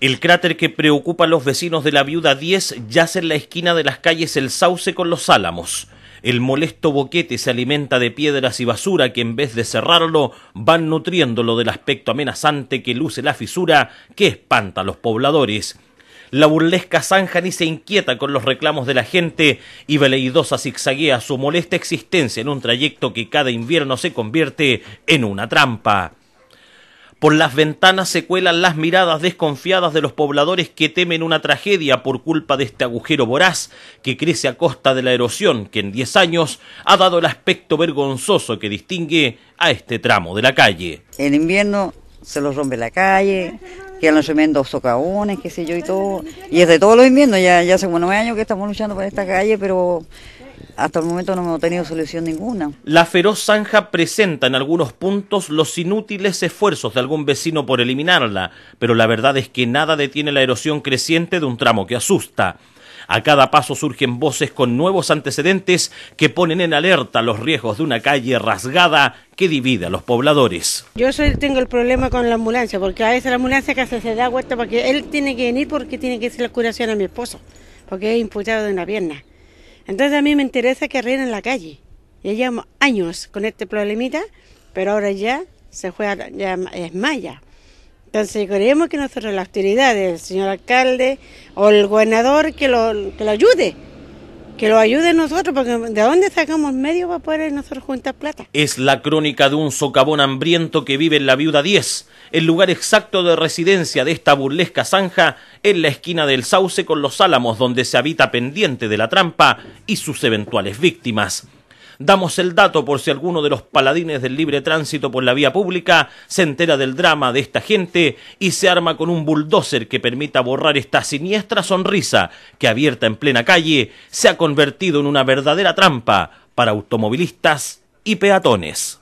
El cráter que preocupa a los vecinos de la Viuda 10 yace en la esquina de las calles El Sauce con Los Álamos. El molesto boquete se alimenta de piedras y basura que en vez de cerrarlo van nutriéndolo del aspecto amenazante que luce la fisura que espanta a los pobladores. La burlesca zanja ni se inquieta con los reclamos de la gente y veleidosa zigzaguea su molesta existencia en un trayecto que cada invierno se convierte en una trampa. Por las ventanas se cuelan las miradas desconfiadas de los pobladores que temen una tragedia por culpa de este agujero voraz que crece a costa de la erosión que en diez años ha dado el aspecto vergonzoso que distingue a este tramo de la calle. En invierno se los rompe la calle, quedan los tremendos socavones, qué sé yo, y todo. Y es de todos los inviernos, ya, ya hace como nueve años que estamos luchando por esta calle, pero hasta el momento no hemos tenido solución ninguna. La feroz zanja presenta en algunos puntos los inútiles esfuerzos de algún vecino por eliminarla, pero la verdad es que nada detiene la erosión creciente de un tramo que asusta. A cada paso surgen voces con nuevos antecedentes que ponen en alerta los riesgos de una calle rasgada que divide a los pobladores. Yo soy, tengo el problema con la ambulancia, porque a veces la ambulancia casi se da vuelta porque él tiene que venir porque tiene que hacer la curación a mi esposo, porque es imputado de una pierna. Entonces a mí me interesa que en la calle. Ya llevamos años con este problemita, pero ahora ya se juega, ya es malla. Entonces queremos que nosotros, la autoridad del señor alcalde o el gobernador, que lo, que lo ayude que lo ayude nosotros, porque ¿de dónde sacamos medio para poder nosotros juntar plata? Es la crónica de un socavón hambriento que vive en la Viuda 10, el lugar exacto de residencia de esta burlesca zanja, en la esquina del Sauce con los Álamos, donde se habita pendiente de la trampa y sus eventuales víctimas. Damos el dato por si alguno de los paladines del libre tránsito por la vía pública se entera del drama de esta gente y se arma con un bulldozer que permita borrar esta siniestra sonrisa que abierta en plena calle se ha convertido en una verdadera trampa para automovilistas y peatones.